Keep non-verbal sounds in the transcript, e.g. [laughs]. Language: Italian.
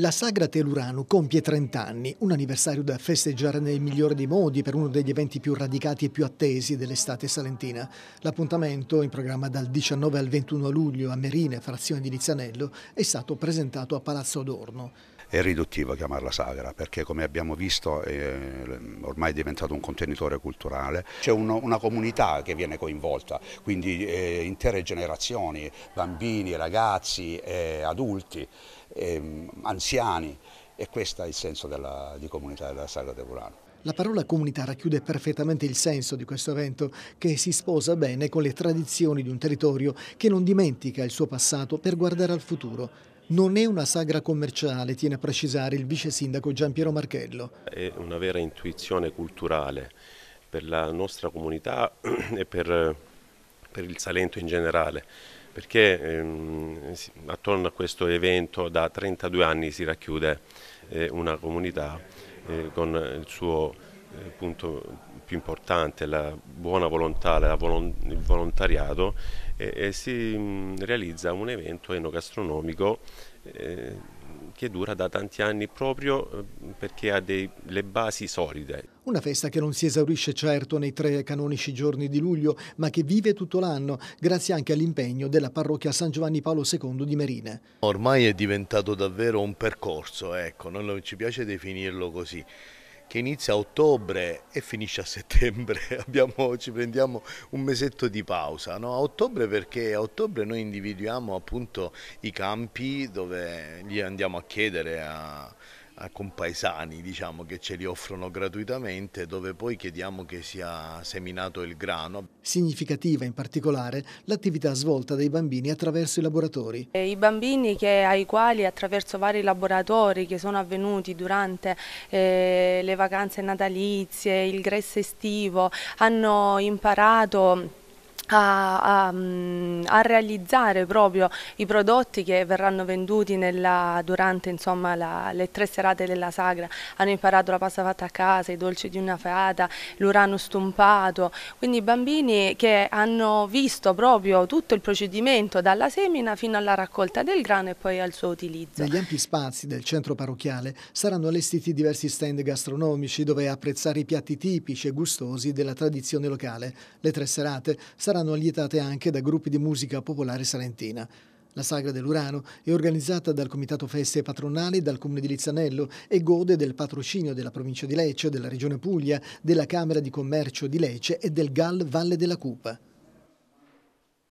La sagra Telurano compie 30 anni, un anniversario da festeggiare nel migliore dei modi per uno degli eventi più radicati e più attesi dell'estate salentina. L'appuntamento, in programma dal 19 al 21 luglio a Merine, frazione di Lizzanello, è stato presentato a Palazzo Adorno è riduttivo chiamarla sagra perché come abbiamo visto eh, è ormai diventato un contenitore culturale. C'è una comunità che viene coinvolta, quindi eh, intere generazioni, bambini, ragazzi, eh, adulti, eh, anziani e questo è il senso della, di comunità della sagra del Burano. La parola comunità racchiude perfettamente il senso di questo evento, che si sposa bene con le tradizioni di un territorio che non dimentica il suo passato per guardare al futuro. Non è una sagra commerciale, tiene a precisare il vice sindaco Giampiero Marchello. È una vera intuizione culturale per la nostra comunità [clears throat] e per, per il Salento in generale, perché ehm, attorno a questo evento da 32 anni si racchiude eh, una comunità eh, con il suo eh, punto più importante, la buona volontà, la volon il volontariato e, e si mh, mm, realizza un evento enogastronomico eh, che dura da tanti anni proprio eh, perché ha le basi solide. Una festa che non si esaurisce certo nei tre canonici giorni di luglio, ma che vive tutto l'anno, grazie anche all'impegno della parrocchia San Giovanni Paolo II di Merine. Ormai è diventato davvero un percorso, ecco, non ci piace definirlo così che inizia a ottobre e finisce a settembre, [laughs] Abbiamo, ci prendiamo un mesetto di pausa, no? a ottobre perché a ottobre noi individuiamo appunto i campi dove gli andiamo a chiedere a, compaesani diciamo, che ce li offrono gratuitamente dove poi chiediamo che sia seminato il grano. Significativa in particolare l'attività svolta dai bambini attraverso i laboratori. I bambini che, ai quali attraverso vari laboratori che sono avvenuti durante eh, le vacanze natalizie, il gresso estivo hanno imparato a, a, mm, a, realizzare proprio i prodotti che verranno venduti nella, durante insomma, la, le tre serate della sagra. Hanno imparato la pasta fatta a casa, i dolci di una fata, l'urano stumpato, quindi bambini che hanno visto proprio tutto il procedimento dalla semina fino alla raccolta del grano e poi al suo utilizzo. Negli ampi spazi del centro parrocchiale saranno allestiti diversi stand gastronomici dove apprezzare i piatti tipici e gustosi della tradizione locale. Le tre serate saranno saranno allietate anche da gruppi di musica popolare salentina. La Sagra dell'Urano è organizzata dal Comitato Feste Patronali dal Comune di Lizzanello e gode del patrocinio della provincia di Lecce, della Regione Puglia, della Camera di Commercio di Lecce e del GAL Valle della Cupa.